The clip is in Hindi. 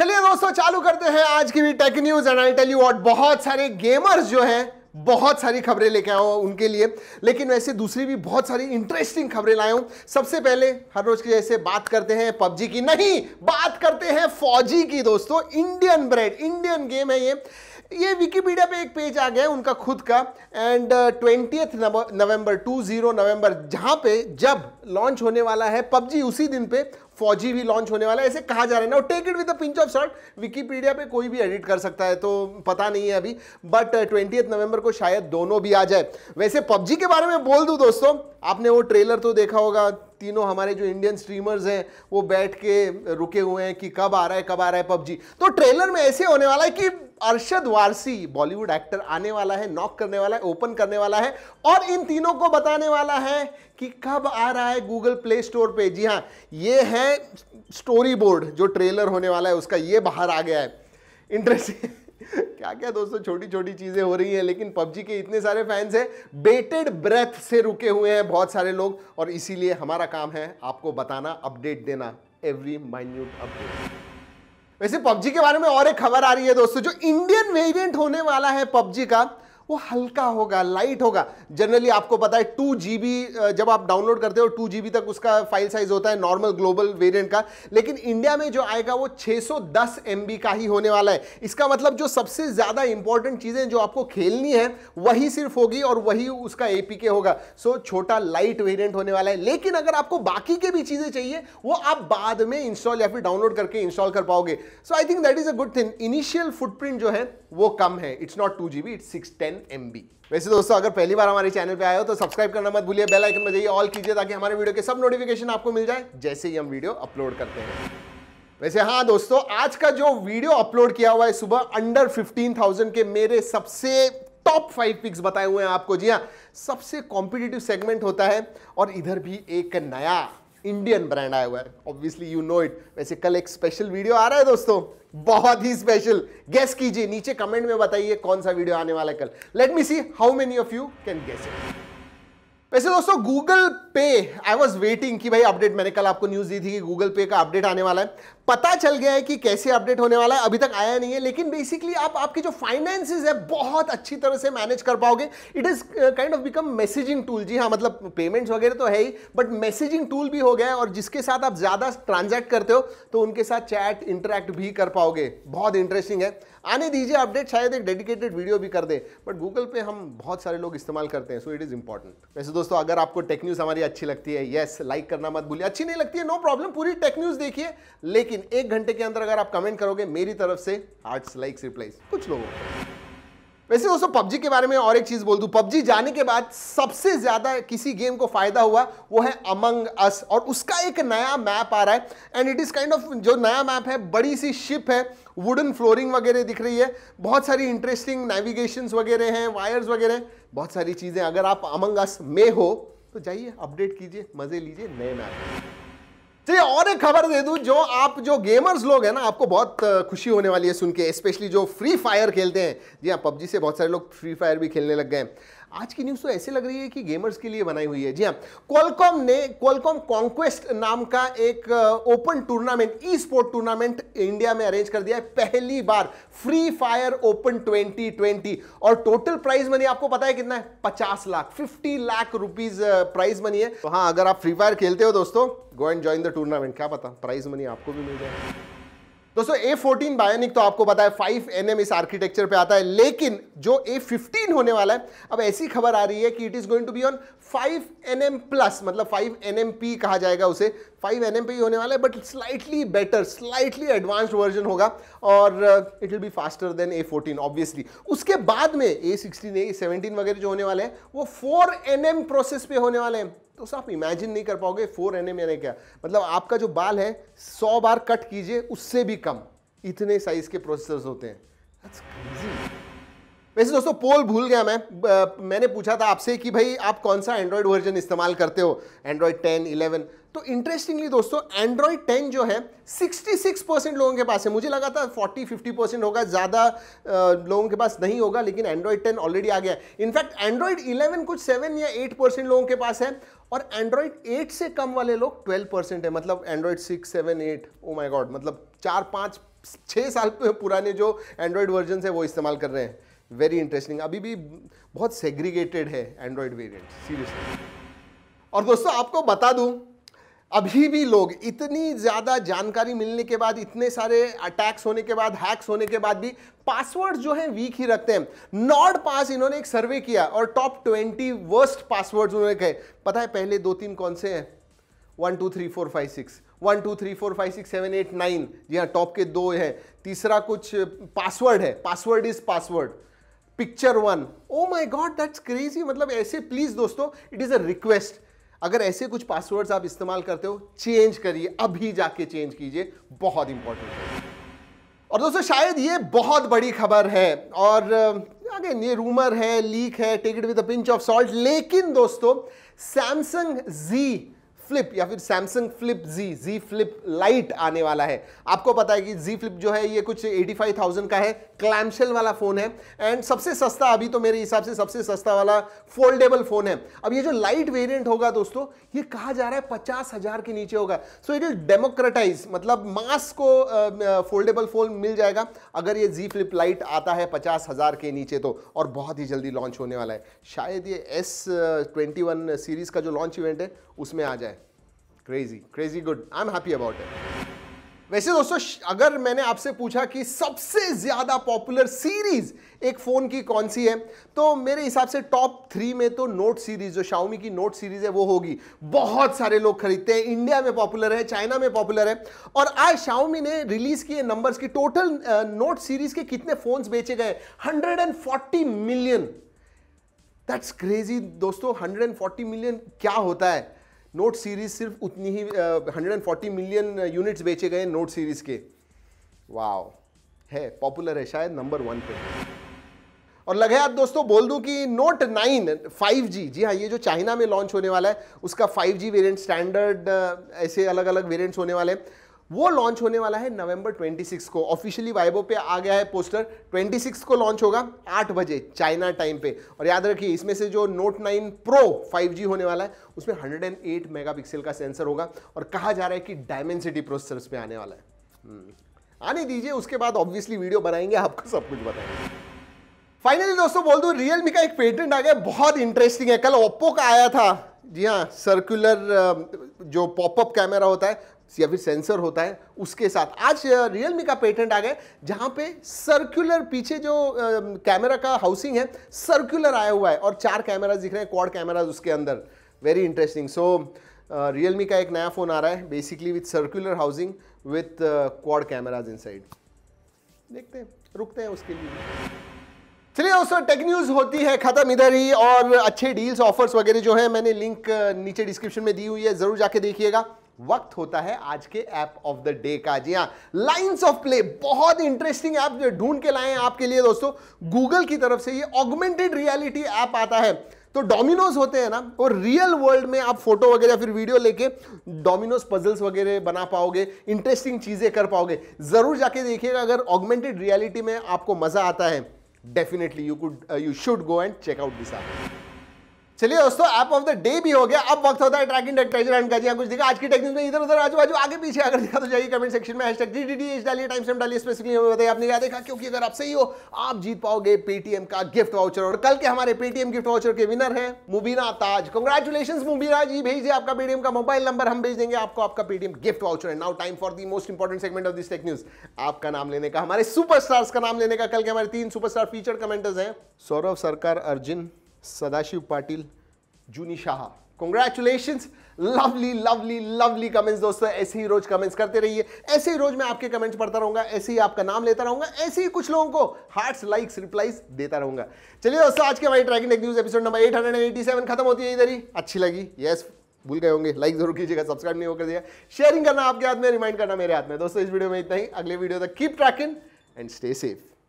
चलिए दोस्तों चालू करते हैं आज की भी tech news and I tell you और बहुत सारे गेमर्स जो हैं बहुत सारी खबरें लेके आया हूँ उनके लिए लेकिन वैसे दूसरी भी बहुत सारी इंटरेस्टिंग खबरें लाया हूँ सबसे पहले हर रोज की जैसे बात करते हैं पबजी की नहीं बात करते हैं फौजी की दोस्तों इंडियन ब्रेड इंडियन गेम है ये ये विकीपीडिया पे एक पेज आ गया है उनका खुद का एंड ट्वेंटी नवंबर टू जीरो नवंबर जहां पे जब लॉन्च होने वाला है पबजी उसी दिन पे फौजी भी लॉन्च होने वाला है ऐसे कहा जा रहा है ना take it with pinch of salt Wikipedia पे कोई भी एडिट कर सकता है तो पता नहीं है अभी बट ट्वेंटी नवंबर को शायद दोनों भी आ जाए वैसे पबजी के बारे में बोल दूँ दोस्तों आपने वो ट्रेलर तो देखा होगा तीनों हमारे जो इंडियन स्ट्रीमर्स हैं वो बैठ के रुके हुए हैं कि कब आ रहा है कब आ रहा है पबजी तो ट्रेलर में ऐसे होने वाला है कि अरशद वारसी बॉलीवुड एक्टर आने वाला है नॉक करने वाला है ओपन करने वाला है और इन तीनों को बताने वाला है कि कब आ रहा है गूगल प्ले स्टोर पे जी हाँ ये है स्टोरी बोर्ड जो ट्रेलर होने वाला है उसका ये बाहर आ गया है इंटरेस्टिंग क्या क्या दोस्तों छोटी छोटी चीज़ें हो रही हैं लेकिन पबजी के इतने सारे फैंस हैं बेटेड ब्रेथ से रुके हुए हैं बहुत सारे लोग और इसीलिए हमारा काम है आपको बताना अपडेट देना एवरी माइन्यूट अपडेट वैसे पबजी के बारे में और एक खबर आ रही है दोस्तों जो इंडियन वेरिएंट होने वाला है पबजी का वो हल्का होगा लाइट होगा जनरली आपको पता है टू जी जब आप डाउनलोड करते हो टू जी तक उसका फाइल साइज होता है नॉर्मल ग्लोबल वेरियंट का लेकिन इंडिया में जो आएगा वो 610 सौ का ही होने वाला है इसका मतलब जो सबसे ज़्यादा इंपॉर्टेंट चीज़ें जो आपको खेलनी है वही सिर्फ होगी और वही उसका ए होगा सो so, छोटा लाइट वेरियंट होने वाला है लेकिन अगर आपको बाकी के भी चीज़ें चाहिए वो आप बाद में इंस्टॉल या फिर डाउनलोड करके इंस्टॉल कर पाओगे so I think that is a good thing initial footprint जो है वो कम है it's not two G B it's six ten ten M वैसे दोस्तों अगर पहली बार हमारे चैनल पे आए हो तो सब्सक्राइब करना मत भूलिए बेल आइकन बजाइए ऑल कीजिए ताकि हमारे वीडियो के सब नोटिफिकेशन आपको मिल जाए जैसे ही हम वीडियो अपलोड करते हैं वैसे हाँ दोस्तों आज का जो वीडियो अपलोड किया हुआ है सुबह अंडर 15,000 के मेरे सबसे टॉप फाइव पिक्स बताए हुए हैं आपको जी हाँ सबसे कॉम्पिटिटिव सेगमेंट होता है और इधर भी एक नया इंडियन ब्रांड आया हुआ है ऑब्वियसली यू नो इट वैसे कल एक स्पेशल वीडियो आ रहा है दोस्तों बहुत ही स्पेशल गेस कीजिए नीचे कमेंट में बताइए कौन सा वीडियो आने वाला है कल let me see how many of you can guess it वैसे दोस्तों गूगल पे आई वॉज वेटिंग कि भाई अपडेट मैंने कल आपको न्यूज़ दी थी कि गूगल पे का अपडेट आने वाला है पता चल गया है कि कैसे अपडेट होने वाला है अभी तक आया नहीं है लेकिन बेसिकली आप आपकी जो फाइनेंसिस है बहुत अच्छी तरह से मैनेज कर पाओगे it is kind of become messaging tool जी हाँ मतलब पेमेंट्स वगैरह तो है ही बट मैसेजिंग टूल भी हो गया है और जिसके साथ आप ज़्यादा ट्रांजैक्ट करते हो तो उनके साथ चैट इंटरेक्ट भी कर पाओगे बहुत इंटरेस्टिंग है आने दीजिए अपडेट शायद एक डेडिकेटेड वीडियो भी कर दे बट गूगल पे हम बहुत सारे लोग इस्तेमाल करते हैं सो इट इज़ इंपॉर्टेंट वैसे दोस्तों अगर आपको टेक्न्यूज हमारी जानकारी अच्छी लगती है यस लाइक करना मत भूलिए अच्छी नहीं लगती है नो प्रॉब्लम पूरी टेक न्यूज देखिए लेकिन एक घंटे के अंदर अगर आप कमेंट करोगे मेरी तरफ से हार्ट्स लाइक्स रिप्लाइज कुछ लोगों वैसे दोस्तों पबजी के बारे में और एक चीज बोल दूं पबजी जाने के बाद सबसे ज्यादा किसी गेम को फायदा हुआ वो है अमंग अस और उसका एक नया मैप आ रहा है and it is kind of जो नया मैप है बड़ी सी शिप है वुडन फ्लोरिंग वगैरह दिख रही है बहुत सारी इंटरेस्टिंग नेविगेशन वगैरह हैं वायर्स वगैरह बहुत सारी चीजें अगर आप अमंग अस में हो तो जाइए अपडेट कीजिए मजे लीजिए नए मैप चलिए और एक खबर दे दूं जो आप जो गेमर्स लोग हैं ना आपको बहुत खुशी होने वाली है सुन के स्पेशली जो फ्री फायर खेलते हैं जी हाँ पबजी से बहुत सारे लोग फ्री फायर भी खेलने लग गए हैं आज की न्यूज़ तो ऐसे लग रही है कि गेमर्स के लिए बनाई हुई है जी हाँ क्वालकॉम ने क्वालकॉम कॉन्क्वेस्ट नाम का एक open tournament e sport tournament India में अरेंज कर दिया है पहली बार फ्री फायर ओपन 2020 और टोटल प्राइज मनी आपको पता है कितना है पचास lakh fifty lakh rupees prize money है तो हाँ अगर आप फ्री फायर खेलते हो दोस्तों go and join the tournament क्या पता प्राइज मनी आपको भी मिल जाएगा दोस्तों ए फोर्टीन बायोनिक तो आपको पता है फाइव एन इस आर्किटेक्चर पे आता है लेकिन जो ए फिफ्टीन होने वाला है अब ऐसी खबर आ रही है कि it is going to be on five N plus मतलब फाइव एन कहा जाएगा उसे फाइव एन पे ही होने वाला है but slightly better slightly advanced version होगा और it will be faster than A fourteen obviously उसके बाद में ए सिक्सटीन ए सेवनटीन वगैरह जो होने वाले हैं वो फोर एन प्रोसेस पे होने वाले हैं तो आप इमेजिन नहीं कर पाओगे फोर एन एम यानी क्या मतलब आपका जो बाल है सौ बार कट कीजिए उससे भी कम इतने साइज के प्रोसेसर्स होते हैं वैसे दोस्तों पोल भूल गया मैं आ, मैंने पूछा था आपसे कि भाई आप कौन सा एंड्रॉयड वर्जन इस्तेमाल करते हो एंड्रॉयड टेन इलेवन तो इंटरेस्टिंगली दोस्तों एंड्रॉयड टेन जो है 66 परसेंट लोगों के पास है मुझे लगा था 40 50 परसेंट होगा ज़्यादा लोगों के पास नहीं होगा लेकिन एंड्रॉयड टेन ऑलरेडी आ गया है इनफैक्ट एंड्रॉयड इलेवन कुछ सेवन या एट परसेंट लोगों के पास है और एंड्रॉयड एट से कम वाले लोग ट्वेल्व परसेंट है मतलब Android six seven eight oh my god मतलब चार पाँच छः साल पुराने जो एंड्रॉयड वर्जन है वो इस्तेमाल कर रहे हैं वेरी इंटरेस्टिंग अभी भी बहुत सेग्रीगेटेड है एंड्रॉयड वेरियंट सीरियसली और दोस्तों आपको बता दूं अभी भी लोग इतनी ज़्यादा जानकारी मिलने के बाद इतने सारे अटैक्स होने के बाद हैक्स होने के बाद भी पासवर्ड जो है वीक ही रखते हैं नॉट पास इन्होंने एक सर्वे किया और टॉप ट्वेंटी वर्स्ट पासवर्ड्स उन्होंने कहे पता है पहले दो तीन कौन से हैं one two three four five six one two three four five six seven eight nine जी हाँ टॉप के दो हैं तीसरा कुछ पासवर्ड है password is password picture one oh my god that's crazy मतलब ऐसे प्लीज़ दोस्तों इट इज़ अ रिक्वेस्ट अगर ऐसे कुछ पासवर्ड्स आप इस्तेमाल करते हो चेंज करिए अभी जाके चेंज कीजिए बहुत इंपॉर्टेंट है और दोस्तों शायद ये बहुत बड़ी खबर है और अगेन ये रूमर है लीक है take it with a pinch of salt लेकिन दोस्तों सैमसंग जी फ्लिप या फिर Samsung flip Z Z flip lite आने वाला है आपको पता है कि जी फ्लिप जो है ये कुछ 85,000 का है क्लैमशेल वाला फ़ोन है एंड सबसे सस्ता अभी तो मेरे हिसाब से सबसे सस्ता वाला फोल्डेबल फ़ोन है अब ये जो लाइट वेरिएंट होगा दोस्तों ये कहा जा रहा है पचास हज़ार के नीचे होगा सो इट इज़ डेमोक्रेटाइज मतलब मास को फोल्डेबल uh, फ़ोन मिल जाएगा अगर ये जी फ्लिप लाइट आता है पचास के नीचे तो और बहुत ही जल्दी लॉन्च होने वाला है शायद ये एस ट्वेंटी सीरीज़ का जो लॉन्च इवेंट है उसमें आ जाए crazy crazy good I am happy about it वैसे दोस्तों अगर मैंने आपसे पूछा कि सबसे ज़्यादा पॉपुलर सीरीज़ एक फ़ोन की कौन सी है तो मेरे हिसाब से टॉप थ्री में तो नोट सीरीज़ जो शाओमी की नोट सीरीज़ है वो होगी बहुत सारे लोग खरीदते हैं इंडिया में पॉपुलर है चाइना में पॉपुलर है और आज शाओमी ने रिलीज़ किए नंबर्स की टोटल नोट सीरीज़ के कितने फ़ोन्स बेचे गए हंड्रेड मिलियन दैट्स क्रेजी दोस्तों 140 मिलियन क्या होता है नोट सीरीज सिर्फ उतनी ही hundred and forty million units बेचे गए नोट सीरीज के वाव है पॉपुलर है शायद नंबर वन पे और लगे आप दोस्तों बोल दूं कि नोट नाइन फाइव जी जी हाँ ये जो चाइना में लॉन्च होने वाला है उसका फाइव जी वेरियंट स्टैंडर्ड ऐसे अलग अलग वेरियंट्स होने वाले हैं वो लॉन्च होने वाला है नवंबर 26 को ऑफिशियली वाइबो पे आ गया है पोस्टर 26 को लॉन्च होगा 8 बजे चाइना टाइम पे और याद रखिए इसमें से जो नोट 9 प्रो 5G होने वाला है उसमें 108 मेगापिक्सल का सेंसर होगा और कहा जा रहा है कि डायमेंसिटी प्रोसेसर्स पे आने वाला है हम्म। आने दीजिए उसके बाद ऑब्वियसली वीडियो बनाएंगे आपको सब कुछ बताएंगे फाइनली दोस्तों बोल दू रियल का एक पेटेंट आ गया बहुत इंटरेस्टिंग है कल ओप्पो का आया था जी हाँ सर्कुलर जो पॉपअप कैमरा होता है या फिर सेंसर होता है उसके साथ आज रियलमी का पेटेंट आ गया जहाँ पे सर्कुलर पीछे जो कैमरा का हाउसिंग है सर्कुलर आया हुआ है और चार कैमराज दिख रहे हैं क्वाड कैमराज उसके अंदर वेरी इंटरेस्टिंग सो रियलमी का एक नया फ़ोन आ रहा है basically with circular housing with quad cameras इन देखते हैं रुकते हैं उसके लिए चलिए दोस्तों टेक न्यूज़ होती है ख़त्म इधर ही और अच्छे डील्स ऑफर्स वगैरह जो है मैंने लिंक नीचे डिस्क्रिप्शन में दी हुई है ज़रूर जाके देखिएगा वक्त होता है आज के ऐप ऑफ द डे का जी हाँ लाइन्स ऑफ प्ले बहुत इंटरेस्टिंग ऐप ढूंढ के लाए आपके लिए दोस्तों गूगल की तरफ से ये ऑगमेंटेड रियलिटी ऐप आता है तो डोमिनोज होते हैं ना वो रियल वर्ल्ड में आप फोटो वगैरह फिर वीडियो लेके डोमिनोज पजल्स वगैरह बना पाओगे इंटरेस्टिंग चीज़ें कर पाओगे ज़रूर जाके देखिएगा अगर ऑगमेंटेड रियलिटी में आपको मज़ा आता है definitely you could uh, you should go and check out this app चलिए दोस्तों ऐप ऑफ द डे भी हो गया अब वक्त होता है ट्रैकिंग ट्रेजर एंड का कुछ देखा आज की टेक्निक में इधर उधर आजू बाजू आगे पीछे अगर देखा तो जाइए कमेंट सेक्शन में हैशटैग डालिए टाइम से डालिए स्पेसिफिकली हमें बताइए आपने क्या देखा क्योंकि अगर आप सही हो आप जीत पाओगे पेटीएम का गिफ्ट वाउचर और कल के हमारे पेटीएम गिफ्ट वाउचर के विनर है मुबीना ताज कंग्रेचुलेशन मुबीना जी भेजिए आपका पेटीएम का मोबाइल नंबर हम भेज देंगे आपको आपका पेटीएम गिफ्ट वाउचर है now time for the most important segment of this tech news आपका नाम लेने का हमारे सुपर का नाम लेने का कल के हमारे तीन सुपर फीचर कमेंटर्स हैं Saurabh Sarkar Arjun Sadashiv Patil Juni Shah congratulation lovely lovely lovely comments दोस्तों ऐसे ही रोज कमेंट्स करते रहिए ऐसे ही रोज मैं आपके कमेंट्स पढ़ता रहूंगा ऐसे ही आपका नाम लेता रहूंगा ऐसे ही कुछ लोगों को हार्ट्स लाइक्स रिप्लाइज देता रहूंगा चलिए दोस्तों आज के हमारी ट्रैकिंग न्यूज एपिसोड नंबर 887 खत्म होती है इधर ही अच्छी लगी यस भूल गए होंगे लाइक जरूर कीजिएगा सब्सक्राइब नहीं होकर दिया शेयरिंग करना आपके हाथ में रिमाइंड करना मेरे हाथ में दोस्तों इस वीडियो में इतना ही अगले वीडियो तक keep tracking and stay safe